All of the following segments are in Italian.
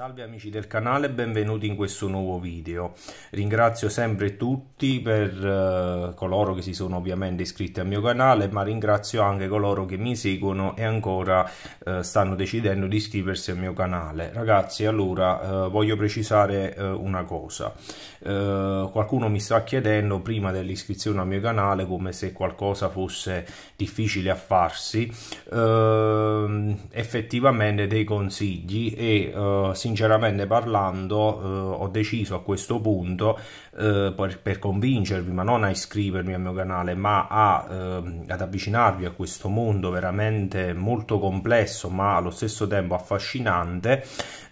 Salve amici del canale e benvenuti in questo nuovo video. Ringrazio sempre tutti per eh, coloro che si sono ovviamente iscritti al mio canale, ma ringrazio anche coloro che mi seguono e ancora eh, stanno decidendo di iscriversi al mio canale. Ragazzi, allora eh, voglio precisare eh, una cosa. Eh, qualcuno mi sta chiedendo prima dell'iscrizione al mio canale come se qualcosa fosse difficile a farsi, ehm, effettivamente dei consigli e eh, sinceramente parlando eh, ho deciso a questo punto eh, per, per, convincervi ma non a iscrivervi al mio canale ma a, eh, ad avvicinarvi a questo mondo veramente molto complesso ma allo stesso tempo affascinante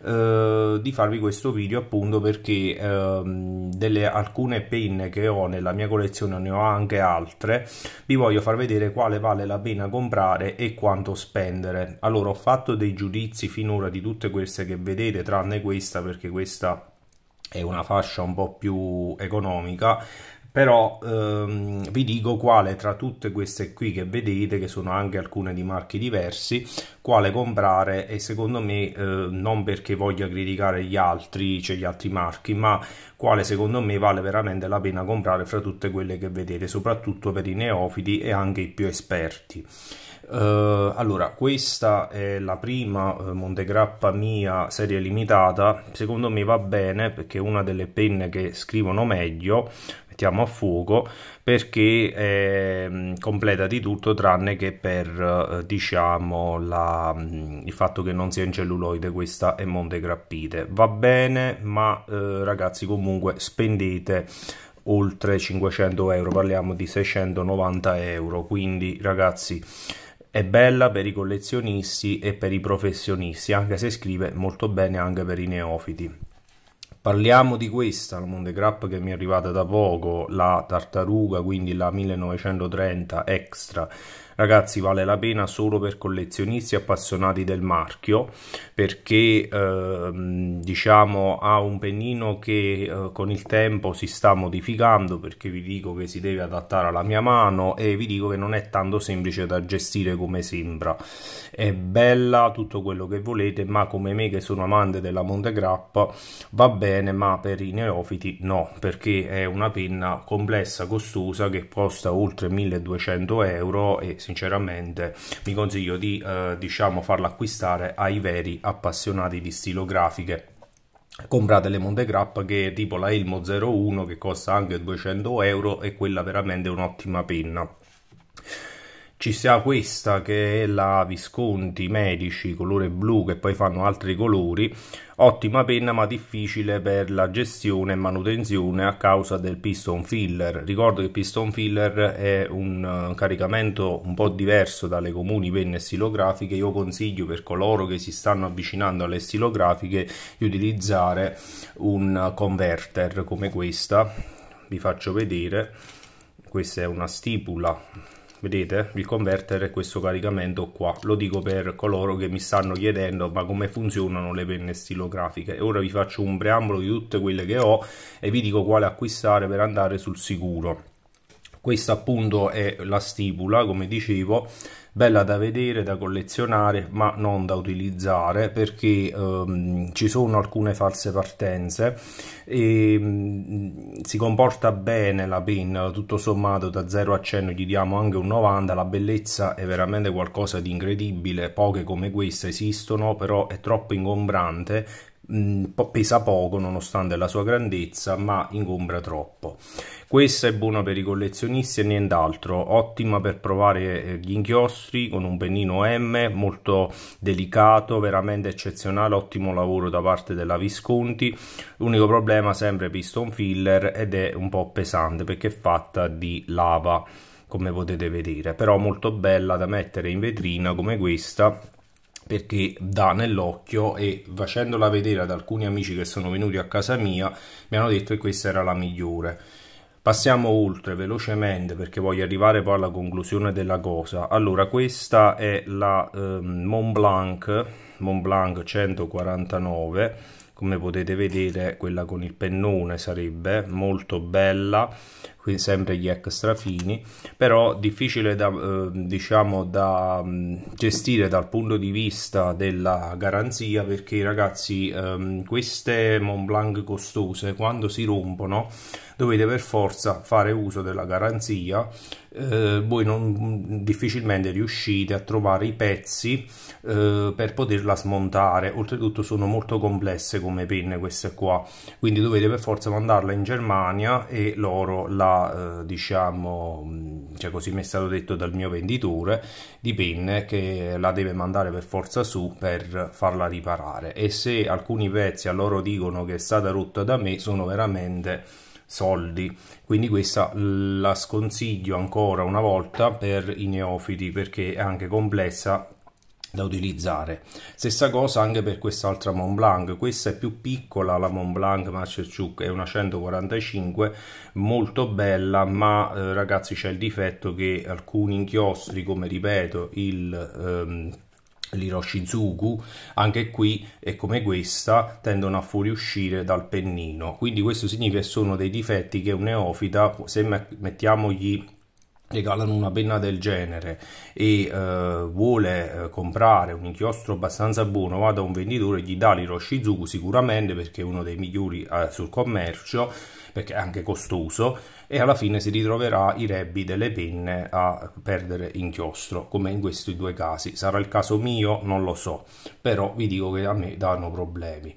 eh, di farvi questo video appunto perché ehm, delle alcune penne che ho nella mia collezione ne ho anche altre vi voglio far vedere quale vale la pena comprare e quanto spendere allora ho fatto dei giudizi finora di tutte queste che vedete costruire tranne questa perché questa è una fascia un po' più economica però ehm, vi dico quale tra tutte queste qui che vedete che sono anche alcune di marchi diversi quale comprare e secondo me eh, non perché voglia criticare gli altri cioè gli altri marchi ma quale secondo me vale veramente la pena comprare fra tutte quelle che vedete soprattutto per i neofiti e anche i più esperti eh, allora, questa è la prima uh, Montegrappa mia serie limitata, secondo me va bene perché è una delle penne che scrivono meglio, mettiamo a fuoco, perché è mm, completa di tutto tranne che per, eh, diciamo, la, mm, il fatto che non sia in celluloide questa è Montegrappite. Va bene, ma ragazzi comunque spendete oltre 500 euro parliamo di 690 euro quindi ragazzi è bella per i collezionisti e per i professionisti, anche se scrive molto bene anche per i neofiti. Parliamo di questa, la Mondegrap che mi è arrivata da poco, la tartaruga, quindi la 1930 extra Ragazzi vale la pena solo per collezionisti appassionati del marchio perché ehm, diciamo ha un pennino che eh, con il tempo si sta modificando perché vi dico che si deve adattare alla mia mano e vi dico che non è tanto semplice da gestire come sembra. È bella tutto quello che volete ma come me che sono amante della Montegrappa va bene ma per i neofiti no perché è una penna complessa costosa che costa oltre 1200 euro e si sinceramente vi consiglio di eh, diciamo farlo acquistare ai veri appassionati di stilografiche comprate le Monte Grappa che tipo la Elmo 01 che costa anche 200 euro e quella veramente un'ottima penna ci sia questa che è la Visconti Medici colore blu che poi fanno altri colori ottima penna ma difficile per la gestione e manutenzione a causa del piston filler ricordo che il piston filler è un caricamento un po' diverso dalle comuni penne stilografiche io consiglio per coloro che si stanno avvicinando alle stilografiche di utilizzare un converter come questa vi faccio vedere questa è una stipula vedete il converter e questo caricamento qua lo dico per coloro che mi stanno chiedendo ma come funzionano le penne stilografiche e ora vi faccio un preambolo di tutte quelle che ho e vi dico quale acquistare per andare sul sicuro questa appunto è la stipula, come dicevo, bella da vedere, da collezionare, ma non da utilizzare perché ehm, ci sono alcune false partenze e ehm, si comporta bene la pin, tutto sommato da 0 a 100 gli diamo anche un 90, la bellezza è veramente qualcosa di incredibile, poche come questa esistono, però è troppo ingombrante Mm, pesa poco nonostante la sua grandezza ma ingombra troppo questa è buona per i collezionisti e nient'altro ottima per provare eh, gli inchiostri con un pennino M molto delicato veramente eccezionale ottimo lavoro da parte della Visconti l'unico problema sempre piston filler ed è un po' pesante perché è fatta di lava come potete vedere però molto bella da mettere in vetrina come questa perché dà nell'occhio e facendola vedere ad alcuni amici che sono venuti a casa mia mi hanno detto che questa era la migliore. Passiamo oltre velocemente perché voglio arrivare poi alla conclusione della cosa. Allora, questa è la eh, Mont Blanc, Mont Blanc 149 come potete vedere quella con il pennone sarebbe molto bella quindi sempre gli extra fini però difficile da eh, diciamo da mm, gestire dal punto di vista della garanzia perché ragazzi ehm, queste Montblanc costose quando si rompono dovete per forza fare uso della garanzia eh, voi non, difficilmente riuscite a trovare i pezzi eh, per poterla smontare oltretutto sono molto complesse come penne queste qua quindi dovete per forza mandarla in Germania e loro la eh, diciamo mm, cioè così mi è stato detto dal mio venditore di penne che la deve mandare per forza su per farla riparare e se alcuni pezzi a loro dicono che è stata rotta da me sono veramente soldi quindi questa la sconsiglio ancora una volta per i neofiti perché è anche complessa da utilizzare stessa cosa anche per quest'altra Mont Blanc questa è più piccola la Mont Blanc Marcellchuk è una 145 molto bella ma eh, ragazzi c'è il difetto che alcuni inchiostri come ripeto il ehm, l'Hiroshizuku, anche qui e come questa tendono a fuoriuscire dal pennino, quindi questo significa che sono dei difetti che un neofita, se mettiamogli regalano una penna del genere e eh, vuole eh, comprare un inchiostro abbastanza buono va da un venditore gli dà l'Hiroshizuku sicuramente perché è uno dei migliori eh, sul commercio perché è anche costoso e alla fine si ritroverà i rebbi delle penne a perdere inchiostro, come in questi due casi. Sarà il caso mio? Non lo so, però vi dico che a me danno problemi.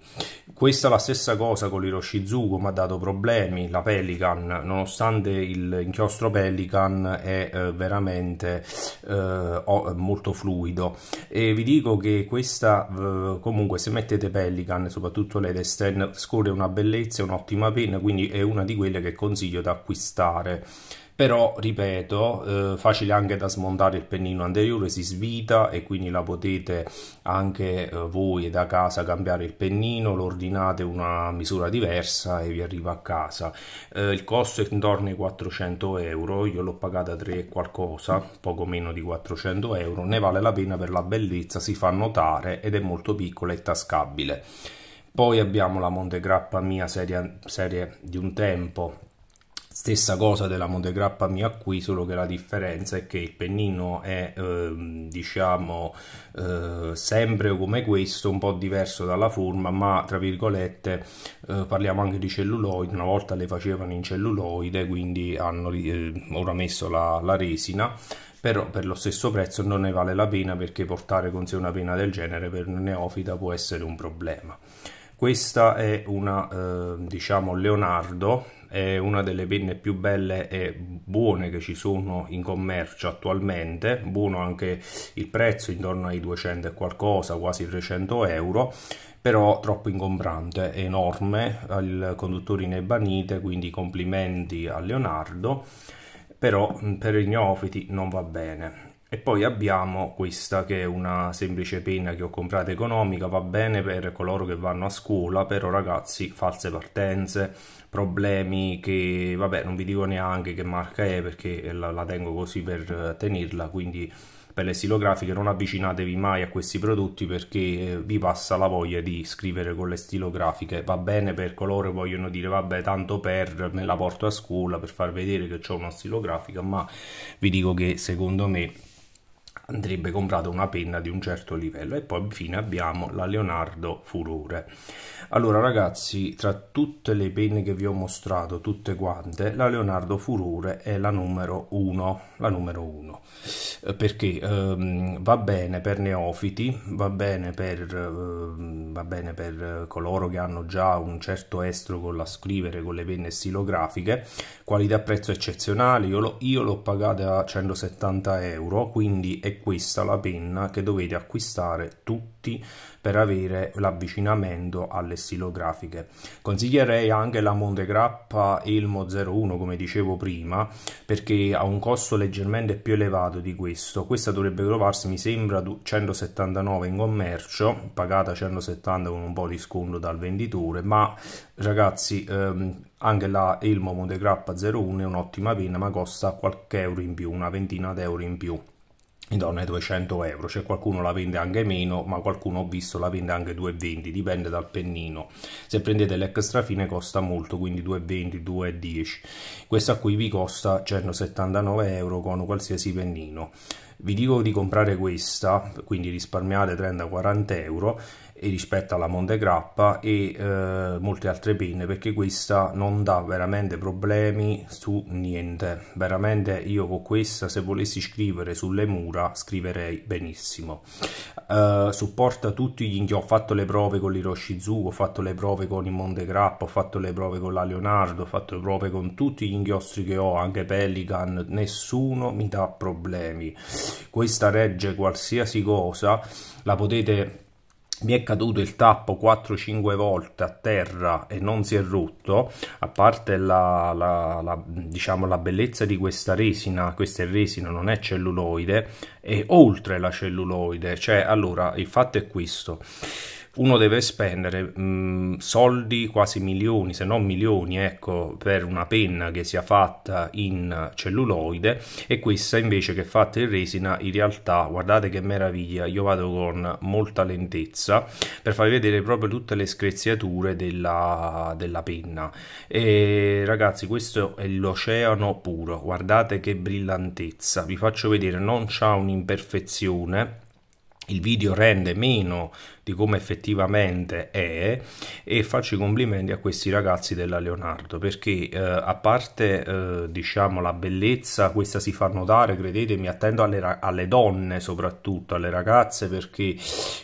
Questa è la stessa cosa con l'Hiroshizugo, mi ha dato problemi, la Pelican, nonostante l'inchiostro Pelican è eh, veramente eh, molto fluido. E vi dico che questa, eh, comunque, se mettete Pelican, soprattutto l'Edesten, scorre una bellezza, un'ottima penna, quindi è una di quelle che consiglio di acquistare stare però ripeto eh, facile anche da smontare il pennino anteriore si svita e quindi la potete anche eh, voi da casa cambiare il pennino lo ordinate una misura diversa e vi arriva a casa eh, il costo è intorno ai 400 euro io l'ho pagata 3 qualcosa poco meno di 400 euro ne vale la pena per la bellezza si fa notare ed è molto piccola e tascabile poi abbiamo la Montegrappa mia serie, serie di un tempo Stessa cosa della Montegrappa mia qui, solo che la differenza è che il pennino è ehm, diciamo eh, sempre come questo, un po' diverso dalla forma, ma tra virgolette eh, parliamo anche di celluloide, una volta le facevano in celluloide, quindi hanno eh, ora messo la, la resina però per lo stesso prezzo non ne vale la pena perché portare con sé una pena del genere per un neofita può essere un problema. Questa è una, eh, diciamo, Leonardo, è una delle penne più belle e buone che ci sono in commercio attualmente, buono anche il prezzo, intorno ai 200 e qualcosa, quasi 300 euro, però troppo ingombrante, è enorme, ha il conduttore in ebanite, quindi complimenti a Leonardo, però mm, per i neofiti non va bene. E poi abbiamo questa che è una semplice penna che ho comprato economica, va bene per coloro che vanno a scuola, però ragazzi false partenze, problemi che vabbè non vi dico neanche che marca è perché la, la tengo così per eh, tenerla, quindi per le stilografiche non avvicinatevi mai a questi prodotti perché eh, vi passa la voglia di scrivere con le stilografiche, va bene per coloro che vogliono dire vabbè tanto per me la porto a scuola per far vedere che ho una stilografica, ma vi dico che secondo me andrebbe comprata una penna di un certo livello e poi infine abbiamo la Leonardo Furore allora ragazzi tra tutte le penne che vi ho mostrato tutte quante la Leonardo Furore è la numero 1 la numero 1 eh, perché ehm, va bene per neofiti, va bene per, ehm, va bene per coloro che hanno già un certo estro con la scrivere con le penne stilografiche, qualità prezzo eccezionale, io l'ho pagata a 170 euro, quindi è questa la penna che dovete acquistare tutti tutti per avere l'avvicinamento alle stilografiche. Consiglierei anche la Montegrappa Elmo 01 come dicevo prima perché ha un costo leggermente più elevato di questo. Questa dovrebbe trovarsi mi sembra 179 in commercio, pagata 170 con un po' di sconto dal venditore, ma ragazzi ehm, anche la Elmo Montegrappa 01 è un'ottima penna ma costa qualche euro in più, una ventina d'euro in più. Donna 200 euro, c'è qualcuno la vende anche meno, ma qualcuno ho visto la vende anche 2,20, dipende dal pennino. Se prendete l'extra fine costa molto, quindi 2,20, 2,10. Questa qui vi costa 179 cioè, euro con qualsiasi pennino. Vi dico di comprare questa, quindi risparmiate 30-40 euro rispetto alla Monte Grappa e eh, molte altre pinne perché questa non dà veramente problemi su niente veramente io con questa se volessi scrivere sulle mura scriverei benissimo eh, supporta tutti gli inchiostri ho fatto le prove con l'Hiroshizu ho fatto le prove con il Monte Grappa ho fatto le prove con la Leonardo ho fatto le prove con tutti gli inchiostri che ho anche Pelican nessuno mi dà problemi questa regge qualsiasi cosa la potete mi è caduto il tappo 4-5 volte a terra e non si è rotto, a parte la, la, la, diciamo, la, bellezza di questa resina, questa resina non è celluloide, è oltre la celluloide, cioè allora il fatto è questo uno deve spendere mh, mm, soldi, quasi milioni, se non milioni, ecco, per una penna che sia fatta in celluloide e questa invece che è fatta in resina, in realtà, guardate che meraviglia, io vado con molta lentezza per farvi vedere proprio tutte le screziature della, della penna. E ragazzi, questo è l'oceano puro, guardate che brillantezza, vi faccio vedere, non c'è un'imperfezione il video rende meno di come effettivamente è e faccio i complimenti a questi ragazzi della Leonardo perché eh, a parte eh, diciamo la bellezza questa si fa notare credetemi attendo alle, alle, donne soprattutto alle ragazze perché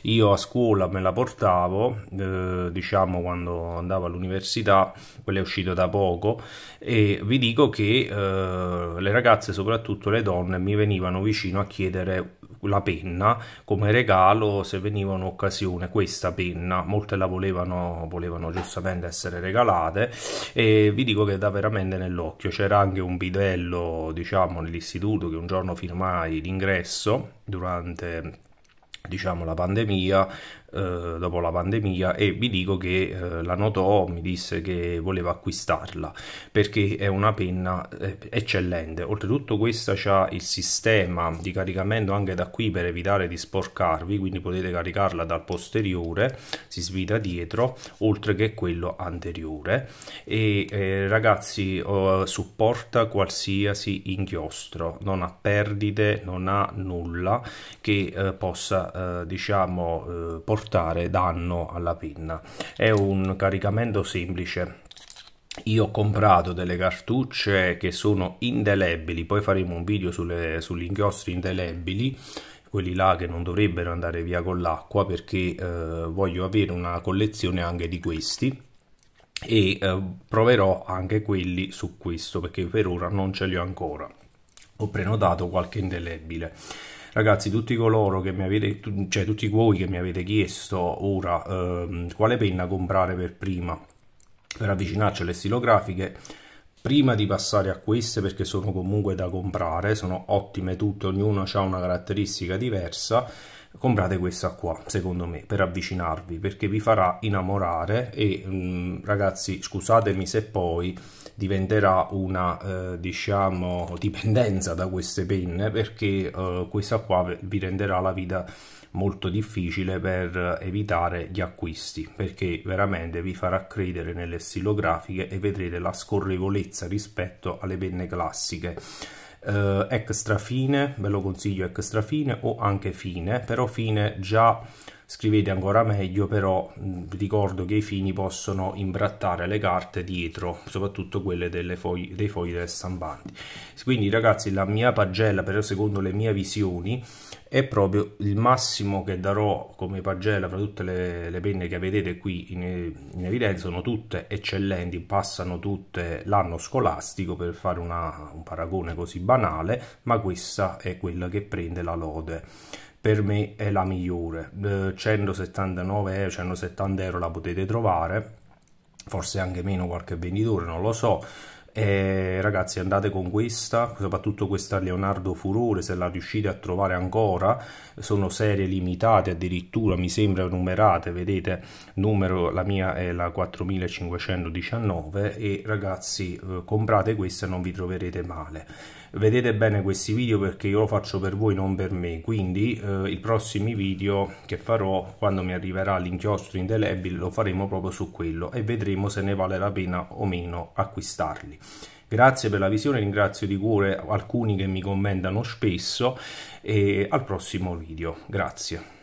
io a scuola me la portavo eh, diciamo quando andavo all'università quella è uscita da poco e vi dico che eh, le ragazze soprattutto le donne mi venivano vicino a chiedere la penna come regalo se veniva un'occasione, questa penna, molte la volevano, volevano giustamente essere regalate e vi dico che da veramente nell'occhio, c'era anche un bidello diciamo nell'istituto che un giorno firmai l'ingresso durante diciamo la pandemia eh, dopo la pandemia e vi dico che eh, la notò, mi disse che voleva acquistarla perché è una penna eh, eccellente. Oltretutto questa ha il sistema di caricamento anche da qui per evitare di sporcarvi, quindi potete caricarla dal posteriore, si svita dietro, oltre che quello anteriore e eh, ragazzi supporta qualsiasi inchiostro, non ha perdite, non ha nulla che eh, possa diciamo portare portare danno alla pinna. È un caricamento semplice io ho comprato delle cartucce che sono indelebili, poi faremo un video sulle, sugli inchiostri indelebili, quelli là che non dovrebbero andare via con l'acqua perché eh, voglio avere una collezione anche di questi e eh, proverò anche quelli su questo perché per ora non ce li ho ancora, ho prenotato qualche indelebile ragazzi tutti coloro che mi avete cioè tutti voi che mi avete chiesto ora ehm, quale penna comprare per prima per avvicinarci alle stilografiche prima di passare a queste perché sono comunque da comprare sono ottime tutte ognuno ha una caratteristica diversa comprate questa qua secondo me per avvicinarvi perché vi farà innamorare e mh, mm, ragazzi scusatemi se poi diventerà una eh, diciamo dipendenza da queste penne perché eh, questa qua vi renderà la vita molto difficile per evitare gli acquisti perché veramente vi farà credere nelle stilografiche e vedrete la scorrevolezza rispetto alle penne classiche eh, extra fine, ve lo consiglio extra fine o anche fine, però fine già scrivete ancora meglio però ricordo che i fini possono imbrattare le carte dietro soprattutto quelle foglie, dei fogli del stampante quindi ragazzi la mia pagella però secondo le mie visioni è proprio il massimo che darò come pagella fra tutte le, le penne che vedete qui in, in, evidenza sono tutte eccellenti passano tutte l'anno scolastico per fare una, un paragone così banale ma questa è quella che prende la lode per me è la migliore 179 euro, 170 euro la potete trovare forse anche meno qualche venditore non lo so e ragazzi andate con questa, soprattutto questa Leonardo Furore, se la riuscite a trovare ancora, sono serie limitate addirittura, mi sembra numerate, vedete, numero, la mia è la 4519 e ragazzi eh, comprate questa e non vi troverete male. Vedete bene questi video perché io lo faccio per voi, non per me, quindi eh, i prossimi video che farò quando mi arriverà l'inchiostro indelebile lo faremo proprio su quello e vedremo se ne vale la pena o meno acquistarli. Grazie per la visione, ringrazio di cuore alcuni che mi commentano spesso e al prossimo video. Grazie.